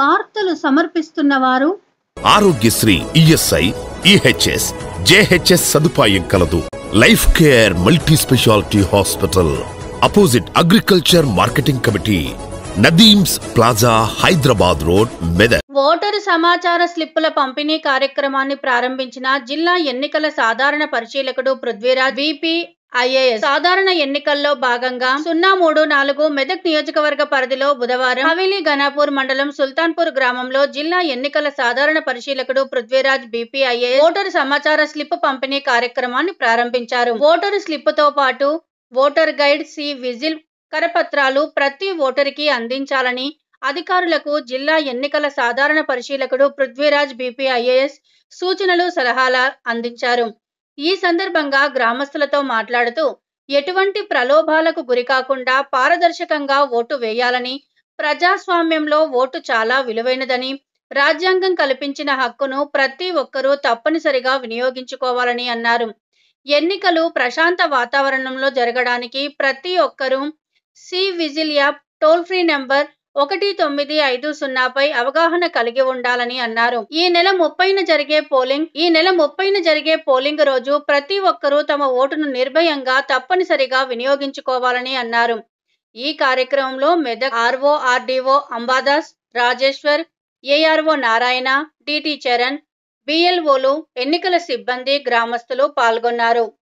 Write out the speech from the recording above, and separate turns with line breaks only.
వార్తలు సమర్పిస్తున్న వారు
ఆరోగ్యశ్రీ ఈఎస్ఐ ఈహెచ్ఎస్ జేహెచ్ఎస్ సదుపాయం కలదు life care multi speciality hospital opposite agriculture marketing committee Nadeem's plaza Hyderabad road Medak
voter సమాచార స్లిప్పుల పంపిణీ కార్యక్రమాన్ని ప్రారంభించిన జిల్లా ఎన్నికల సాధారణ పరిశీలకుడు పృథ్వీరాజ్ విపి ఐఏఎస్ సాధారణ ఎన్నికల్లో భాగంగా సున్నా మూడు నాలుగు మెదక్ నియోజకవర్గ పరిధిలో బుధవారం హవేలీ ఘనాపూర్ మండలం సుల్తాన్పూర్ గ్రామంలో జిల్లా ఎన్నికల సాధారణ పరిశీలకుడు పృథ్వీరాజ్ బీపీఐఏ ఓటరు సమాచార స్లిప్ పంపిణీ కార్యక్రమాన్ని ప్రారంభించారు ఓటరు స్లిప్ తో పాటు ఓటర్ గైడ్ సి విజిల్ కరపత్రాలు ప్రతి ఓటరికి అందించాలని అధికారులకు జిల్లా ఎన్నికల సాధారణ పరిశీలకుడు పృథ్వీరాజ్ బీపీఐఏఎస్ సూచనలు సలహాలు అందించారు ఈ సందర్భంగా గ్రామస్తులతో మాట్లాడుతూ ఎటువంటి ప్రలోభాలకు గురికాకుండా పారదర్శకంగా ఓటు వేయాలని ప్రజాస్వామ్యంలో ఓటు చాలా విలువైనదని రాజ్యాంగం కల్పించిన హక్కును ప్రతి ఒక్కరూ తప్పనిసరిగా వినియోగించుకోవాలని అన్నారు ఎన్నికలు ప్రశాంత వాతావరణంలో జరగడానికి ప్రతి ఒక్కరూ C vigil app toll free number ఒకటి తొమ్మిది ఐదు సున్నాపై అవగాహన కలిగి ఉండాలని అన్నారు ఈ నెల ముప్పైన జరిగే పోలింగ్ ఈ నెల ముప్పైన జరిగే పోలింగ్ రోజు ప్రతి ఒక్కరూ తమ ఓటును నిర్భయంగా తప్పనిసరిగా వినియోగించుకోవాలని అన్నారు ఈ కార్యక్రమంలో Medak RO RDO Ambadas Rajeshwar ARO Narayana DT Charan బిఎల్ఓలు ఎన్నికల సిబ్బంది గ్రామస్తులు పాల్గొన్నారు